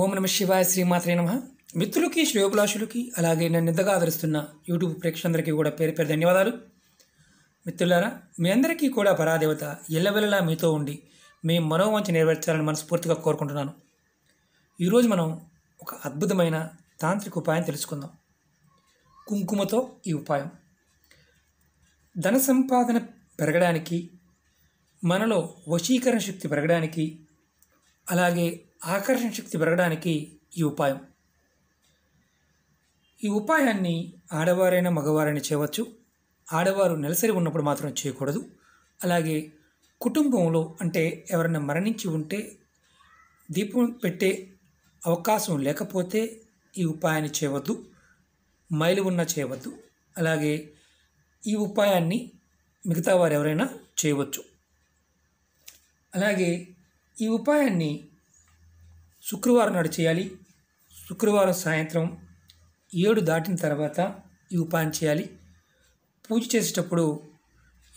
ఓం నమ శివాయ శ్రీమాత్రే నమ మిత్రులకి శ్రేయోభిలాషులకి అలాగే నన్ను నిద్దగా ఆదరిస్తున్న యూట్యూబ్ ప్రేక్షకులందరికీ కూడా పేరు పేరు ధన్యవాదాలు మిత్రులారా మీ అందరికీ కూడా పరాదేవత ఎల్లవెల్లలా మీతో ఉండి మీ మనోవంచి నెరవేర్చాలని మనస్ఫూర్తిగా కోరుకుంటున్నాను ఈరోజు మనం ఒక అద్భుతమైన తాంత్రిక ఉపాయం తెలుసుకుందాం కుంకుమతో ఈ ఉపాయం ధన సంపాదన పెరగడానికి మనలో వశీకరణ శక్తి పెరగడానికి అలాగే ఆకర్షణ శక్తి పెరగడానికి ఈ ఉపాయం ఈ ఉపాయాన్ని ఆడవారైనా మగవారైనా చేయవచ్చు ఆడవారు నెలసరి ఉన్నప్పుడు మాత్రం చేయకూడదు అలాగే కుటుంబంలో అంటే ఎవరైనా మరణించి ఉంటే దీపం పెట్టే అవకాశం లేకపోతే ఈ ఉపాయాన్ని చేయవద్దు మైలు ఉన్నా చేయవద్దు అలాగే ఈ ఉపాయాన్ని మిగతా వారు ఎవరైనా చేయవచ్చు అలాగే ఈ ఉపాయాన్ని శుక్రవారం నాడు చేయాలి శుక్రవారం సాయంత్రం ఏడు దాటిన తర్వాత ఈ ఉపాయం చేయాలి పూజ చేసేటప్పుడు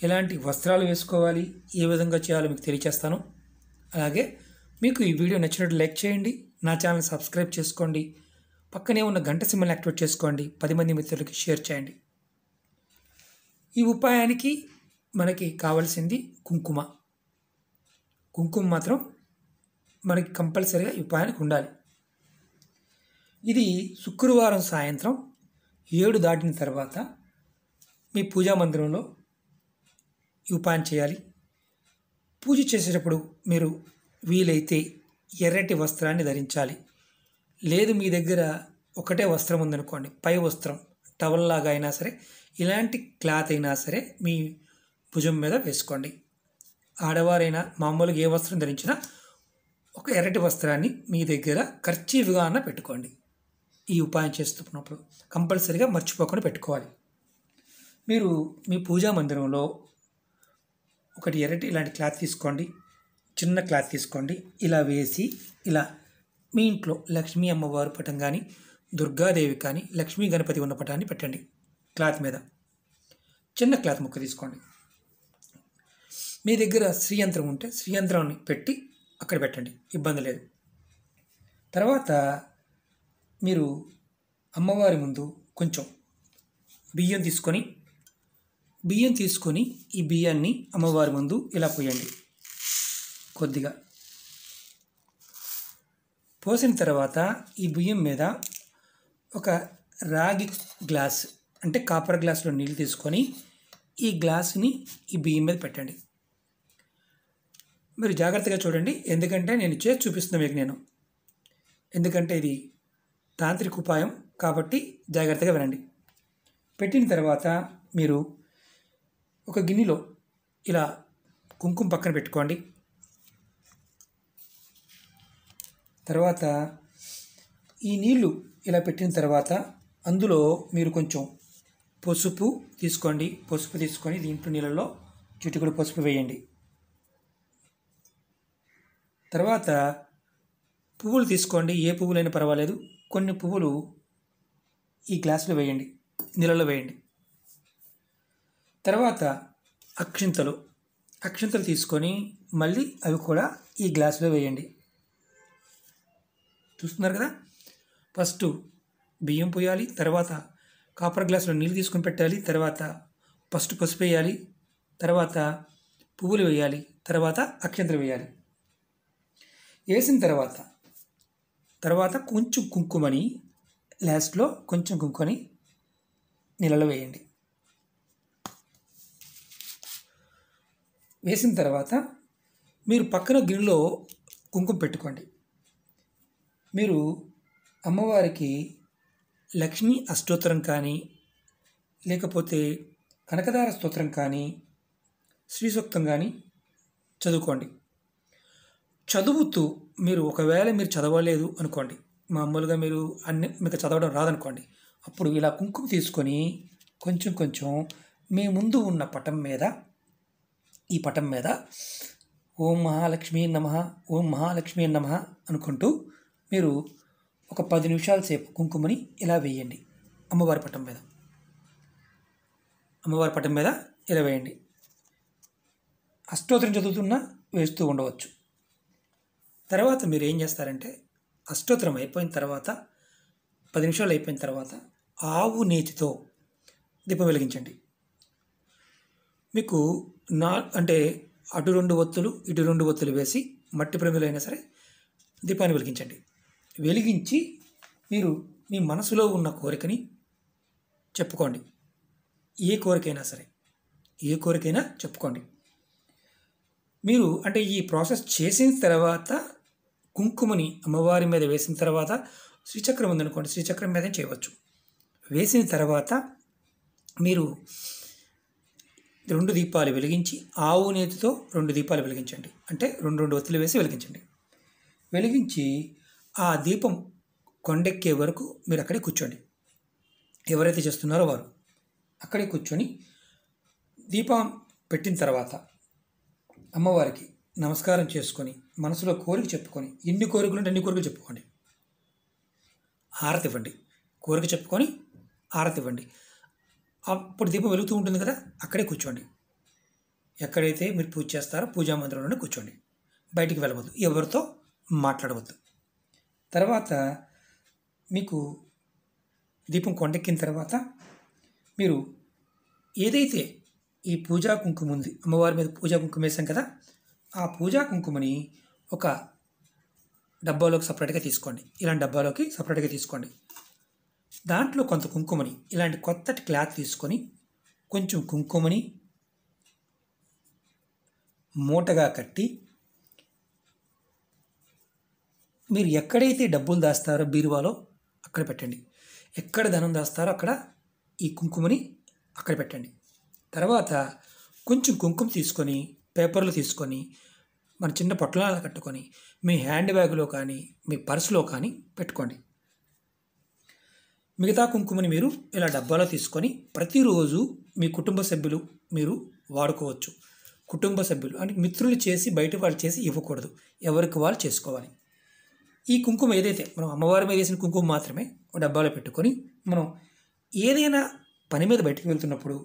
ఎలాంటి వస్త్రాలు వేసుకోవాలి ఏ విధంగా చేయాలో మీకు తెలియచేస్తాను అలాగే మీకు ఈ వీడియో నచ్చినట్టు లైక్ చేయండి నా ఛానల్ సబ్స్క్రైబ్ చేసుకోండి పక్కనే ఉన్న గంట సిమ్మల్ని యాక్టివేట్ చేసుకోండి పది మంది మిత్రులకి షేర్ చేయండి ఈ ఉపాయానికి మనకి కావాల్సింది కుంకుమ కుంకుమ మాత్రం మనకి కంపల్సరీగా ఈ ఉండాలి ఇది శుక్రవారం సాయంత్రం ఏడు దాటిన తర్వాత మీ పూజా మందిరంలో ఈ ఉపాయం చేయాలి పూజ చేసేటప్పుడు మీరు వీలైతే ఎర్రటి వస్త్రాన్ని ధరించాలి లేదు మీ దగ్గర ఒకటే వస్త్రం ఉందనుకోండి పై వస్త్రం టవల్లాగా అయినా సరే ఇలాంటి క్లాత్ అయినా సరే మీ భుజం మీద వేసుకోండి ఆడవారైనా మామూలుగా ఏ వస్త్రం ధరించినా ఒక ఎర్రటి వస్త్రాన్ని మీ దగ్గర ఖర్చీవిగాన పెట్టుకోండి ఈ ఉపాయం చేస్తున్నప్పుడు కంపల్సరిగా మర్చిపోకుండా పెట్టుకోవాలి మీరు మీ పూజా మందిరంలో ఒకటి ఎర్రటి ఇలాంటి క్లాత్ తీసుకోండి చిన్న క్లాత్ తీసుకోండి ఇలా వేసి ఇలా మీ ఇంట్లో లక్ష్మీ అమ్మవారు పటం కానీ దుర్గాదేవి కానీ లక్ష్మీ గణపతి ఉన్న పటాన్ని పెట్టండి క్లాత్ మీద చిన్న క్లాత్ ముక్క తీసుకోండి మీ దగ్గర శ్రీయంత్రం ఉంటే శ్రీయంత్రాన్ని పెట్టి అక్కడ పెట్టండి ఇబ్బంది లేదు తర్వాత మీరు అమ్మవారి ముందు కొంచెం బియ్యం తీసుకొని బియ్యం తీసుకొని ఈ బియ్యాన్ని అమ్మవారి ముందు ఇలా పోయండి కొద్దిగా పోసిన తర్వాత ఈ బియ్యం మీద ఒక రాగి గ్లాస్ అంటే కాపర్ గ్లాసులో నీళ్ళు తీసుకొని ఈ గ్లాస్ని ఈ బియ్యం మీద పెట్టండి మీరు జాగ్రత్తగా చూడండి ఎందుకంటే నేను చేసి చూపిస్తున్నా మీకు నేను ఎందుకంటే ఇది తాంత్రిక ఉపాయం కాబట్టి జాగ్రత్తగా వినండి పెట్టిన తర్వాత మీరు ఒక గిన్నెలో ఇలా కుంకుమ పక్కన పెట్టుకోండి తర్వాత ఈ నీళ్లు ఇలా పెట్టిన తర్వాత అందులో మీరు కొంచెం పసుపు తీసుకోండి పసుపు తీసుకొని దీంట్లో నీళ్ళలో చిటికుడు పసుపు వేయండి తర్వాత పువ్వులు తీసుకోండి ఏ పువ్వులైనా పర్వాలేదు కొన్ని పువ్వులు ఈ గ్లాసులో వేయండి నీళ్ళలో వేయండి తర్వాత అక్షింతలు అక్షింతలు తీసుకొని మళ్ళీ అవి కూడా ఈ గ్లాసులో వేయండి చూస్తున్నారు కదా ఫస్ట్ బియ్యం పోయాలి తర్వాత కాపర్ గ్లాసులో నీళ్ళు తీసుకొని పెట్టాలి తర్వాత ఫస్ట్ పసుపు వేయాలి తర్వాత పువ్వులు వేయాలి తర్వాత అక్షంతలు వేయాలి వేసిన తర్వాత తర్వాత కొంచెం కుంకుమని లాస్ట్లో కొంచెం కుంకుమని నీళ్ళలో వేయండి వేసిన తర్వాత మీరు పక్కన గిన్నెలో కుంకుమ పెట్టుకోండి మీరు అమ్మవారికి లక్ష్మీ అష్టోత్తరం కానీ లేకపోతే కనకదార స్తోత్రం కానీ శ్రీసూక్తం కానీ చదువుకోండి చదువుతూ మీరు ఒకవేళ మీరు చదవలేదు అనుకోండి మామూలుగా మీరు అన్ని మీకు చదవడం రాదనుకోండి అప్పుడు ఇలా కుంకుమ తీసుకొని కొంచెం కొంచెం మీ ముందు ఉన్న పటం మీద ఈ పటం మీద ఓం మహాలక్ష్మి నమ ఓం మహాలక్ష్మి నమ అనుకుంటూ మీరు ఒక పది నిమిషాల సేపు కుంకుమని ఇలా వేయండి అమ్మవారి పటం మీద అమ్మవారి పటం మీద ఇలా వేయండి అష్టోత్తరం చదువుతున్నా వేస్తూ ఉండవచ్చు తర్వాత మీరు ఏం చేస్తారంటే అష్టోత్తరం అయిపోయిన తర్వాత పది నిమిషాలు అయిపోయిన తర్వాత ఆవు నేతితో దీపం వెలిగించండి మీకు నా అంటే అటు రెండు ఒత్తులు ఇటు రెండు ఒత్తులు వేసి మట్టి ప్రమిలో అయినా సరే దీపాన్ని వెలిగించండి వెలిగించి మీరు మీ మనసులో ఉన్న కోరికని చెప్పుకోండి ఏ కోరికైనా సరే ఏ కోరికైనా చెప్పుకోండి మీరు అంటే ఈ ప్రాసెస్ చేసిన తర్వాత కుంకుమని అమ్మవారి మీద వేసిన తర్వాత శ్రీచక్రం ఉందనుకోండి శ్రీచక్రం మీద చేయవచ్చు వేసిన తర్వాత మీరు రెండు దీపాలు వెలిగించి ఆవు నేతితో రెండు దీపాలు వెలిగించండి అంటే రెండు రెండు ఒత్తులు వేసి వెలిగించండి వెలిగించి ఆ దీపం కొండెక్కే వరకు మీరు అక్కడే కూర్చోండి ఎవరైతే చేస్తున్నారో వారు అక్కడే కూర్చొని దీపం పెట్టిన తర్వాత అమ్మవారికి నమస్కారం చేసుకొని మనసులో కోరిక చెప్పుకొని ఎన్ని కోరికలు ఉంటే అన్ని కోరికలు చెప్పుకోండి ఆరతి ఇవ్వండి కోరిక చెప్పుకొని ఆరతి ఇవ్వండి అప్పుడు దీపం వెలుగుతూ ఉంటుంది కదా అక్కడే కూర్చోండి ఎక్కడైతే మీరు పూజ చేస్తారో పూజా మందిరంలోనే కూర్చోండి బయటికి వెళ్ళవద్దు ఎవరితో మాట్లాడవద్దు తర్వాత మీకు దీపం కొండెక్కిన తర్వాత మీరు ఏదైతే ఈ పూజా కుంకుమ ఉంది అమ్మవారి మీద పూజా కుంకుమ వేసాం కదా ఆ పూజా కుంకుమని ఒక డబ్బాలోకి సపరేట్గా తీసుకోండి ఇలాంటి డబ్బాలోకి సపరేట్గా తీసుకోండి దాంట్లో కొంత కుంకుమని ఇలాంటి కొత్త క్లాత్ తీసుకొని కొంచెం కుంకుమని మూటగా కట్టి మీరు ఎక్కడైతే డబ్బులు దాస్తారో బీరువాలో అక్కడ పెట్టండి ఎక్కడ ధనం దాస్తారో అక్కడ ఈ కుంకుమని అక్కడ పెట్టండి తర్వాత కొంచెం కుంకుమ తీసుకొని పేపర్లు తీసుకొని మన చిన్న పొట్టలాలు కట్టుకొని మీ హ్యాండ్ బ్యాగ్లో కానీ మీ పర్సులో కానీ పెట్టుకోండి మిగతా కుంకుమని మీరు ఇలా డబ్బాలో తీసుకొని ప్రతిరోజు మీ కుటుంబ సభ్యులు మీరు వాడుకోవచ్చు కుటుంబ సభ్యులు అంటే మిత్రులు చేసి బయట వాళ్ళు చేసి ఇవ్వకూడదు ఎవరికి వాళ్ళు చేసుకోవాలి ఈ కుంకుమ ఏదైతే మనం అమ్మవారి మీద వేసిన కుంకుమ మాత్రమే డబ్బాలో పెట్టుకొని మనం ఏదైనా పని మీద బయటకు వెళ్తున్నప్పుడు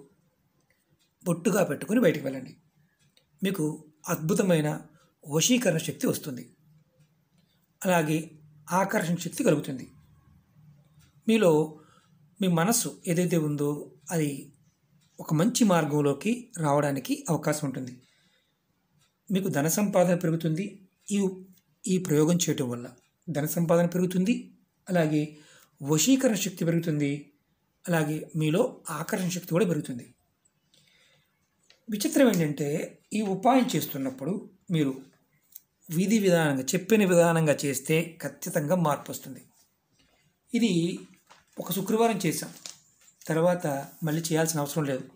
బొట్టుగా పెట్టుకొని బయటకు వెళ్ళండి మీకు అద్భుతమైన వశీకరణ శక్తి వస్తుంది అలాగే ఆకర్షణ శక్తి కలుగుతుంది మీలో మీ మనస్సు ఏదైతే ఉందో అది ఒక మంచి మార్గంలోకి రావడానికి అవకాశం ఉంటుంది మీకు ధన సంపాదన పెరుగుతుంది ఈ ఈ ప్రయోగం చేయటం వల్ల ధన సంపాదన పెరుగుతుంది అలాగే వశీకరణ శక్తి పెరుగుతుంది అలాగే మీలో ఆకర్షణ శక్తి కూడా పెరుగుతుంది విచిత్రం ఏంటంటే ఈ ఉపాయం చేస్తున్నప్పుడు మీరు విధి విధానంగా చెప్పిన విధానంగా చేస్తే ఖచ్చితంగా మార్పు వస్తుంది ఇది ఒక శుక్రవారం చేశాం తర్వాత మళ్ళీ చేయాల్సిన అవసరం లేదు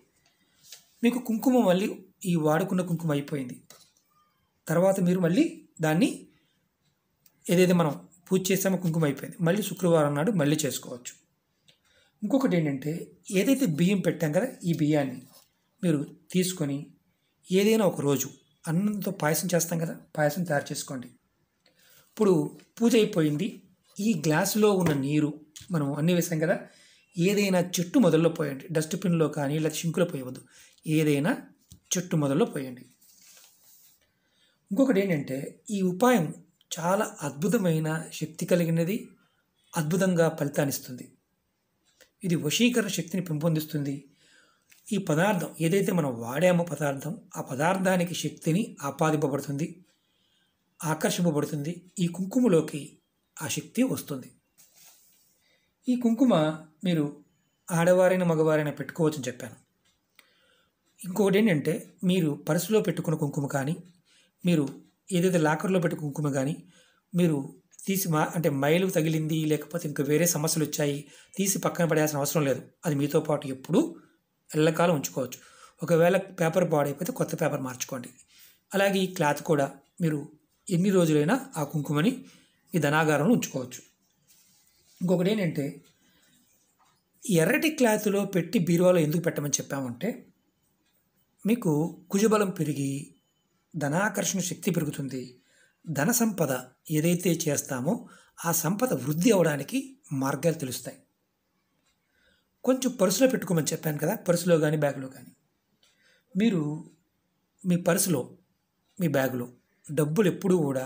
మీకు కుంకుమ మళ్ళీ ఈ వాడుకున్న కుంకుమ అయిపోయింది తర్వాత మీరు మళ్ళీ దాన్ని ఏదైతే మనం పూజ చేసామో కుంకుమ అయిపోయింది మళ్ళీ శుక్రవారం నాడు మళ్ళీ చేసుకోవచ్చు ఇంకొకటి ఏంటంటే ఏదైతే బియ్యం పెట్టాం కదా ఈ బియ్యాన్ని మీరు తీసుకొని ఏదైనా ఒక రోజు అన్నంతో పాయసం చేస్తాం కదా పాయసం తయారు చేసుకోండి ఇప్పుడు పూజ అయిపోయింది ఈ గ్లాసులో ఉన్న నీరు మనం అన్ని వేసాం కదా ఏదైనా చెట్టు మొదల్లో పోయండి డస్ట్బిన్లో కానీ లేదా షింకులో పోయవద్దు ఏదైనా చెట్టు మొదల్లో పోయండి ఇంకొకటి ఏంటంటే ఈ ఉపాయం చాలా అద్భుతమైన శక్తి కలిగినది అద్భుతంగా ఫలితాన్నిస్తుంది ఇది వశీకరణ శక్తిని పెంపొందిస్తుంది ఈ పదార్థం ఏదైతే మనం వాడామో పదార్థం ఆ పదార్థానికి శక్తిని ఆపాదింపబడుతుంది ఆకర్షింపబడుతుంది ఈ కుంకుమలోకి ఆ శక్తి వస్తుంది ఈ కుంకుమ మీరు ఆడవారైన మగవారైనా పెట్టుకోవచ్చని చెప్పాను ఇంకొకటి ఏంటంటే మీరు పర్సులో పెట్టుకున్న కుంకుమ కానీ మీరు ఏదైతే లాకర్లో పెట్టుకు కుంకుమ కానీ మీరు తీసి మా అంటే మైలు తగిలింది లేకపోతే ఇంకా వేరే సమస్యలు వచ్చాయి తీసి పక్కన పడేయాల్సిన అవసరం లేదు అది మీతో పాటు ఎప్పుడూ ఎల్లకాలం ఉంచుకోవచ్చు ఒకవేళ పేపర్ పాడైపోతే కొత్త పేపర్ మార్చుకోండి అలాగే ఈ క్లాత్ కూడా మీరు ఎన్ని రోజులైనా ఆ కుంకుమని ఈ ధనాగారంలో ఉంచుకోవచ్చు ఇంకొకటి ఏంటంటే ఎర్రటి క్లాత్లో పెట్టి బీరువాలో ఎందుకు పెట్టమని చెప్పామంటే మీకు కుజబలం పెరిగి ధనాకర్షణ శక్తి పెరుగుతుంది ధన సంపద ఏదైతే చేస్తామో ఆ సంపద వృద్ధి అవడానికి మార్గాలు తెలుస్తాయి కొంచెం పర్సులో పెట్టుకోమని చెప్పాను కదా పర్సులో కానీ బ్యాగ్లో కానీ మీరు మీ పర్సులో మీ బ్యాగులో డబ్బులు ఎప్పుడూ కూడా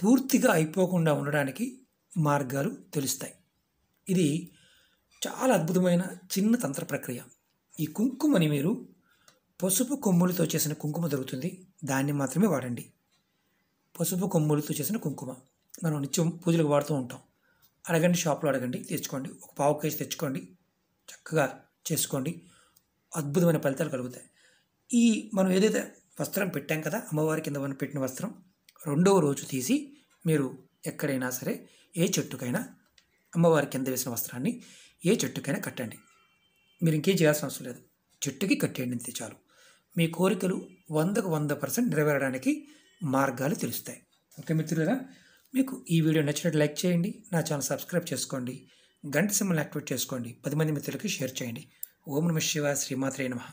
పూర్తిగా అయిపోకుండా ఉండడానికి మార్గాలు తెలుస్తాయి ఇది చాలా అద్భుతమైన చిన్న తంత్ర ప్రక్రియ ఈ కుంకుమని మీరు పసుపు కొమ్ములతో చేసిన కుంకుమ దొరుకుతుంది దాన్ని మాత్రమే వాడండి పసుపు కొమ్ములతో చేసిన కుంకుమ మనం నిత్యం పూజలకు వాడుతూ ఉంటాం అడగండి షాప్లో అడగండి తెచ్చుకోండి ఒక పావు కేజీ తెచ్చుకోండి చక్కగా చేసుకోండి అద్భుతమైన ఫలితాలు కలుగుతాయి ఈ మనం ఏదైతే వస్త్రం పెట్టాం కదా అమ్మవారి కింద మనం పెట్టిన వస్త్రం రెండవ రోజు తీసి మీరు ఎక్కడైనా సరే ఏ చెట్టుకైనా అమ్మవారి కింద వేసిన వస్త్రాన్ని ఏ చెట్టుకైనా కట్టండి మీరు ఇంకేం చేయాల్సిన అవసరం లేదు చెట్టుకి కట్టేయండి అంతే చాలు మీ కోరికలు వందకు వంద పర్సెంట్ నెరవేరడానికి మార్గాలు తెలుస్తాయి ఓకే మిత్రులుగా మీకు ఈ వీడియో నచ్చినట్టు లైక్ చేయండి నా ఛానల్ సబ్స్క్రైబ్ చేసుకోండి గంట సింబల్ యాక్టివేట్ చేసుకోండి పది మంది మిత్రులకి షేర్ చేయండి ఓం నమ శివ శ్రీమాత్రే నమ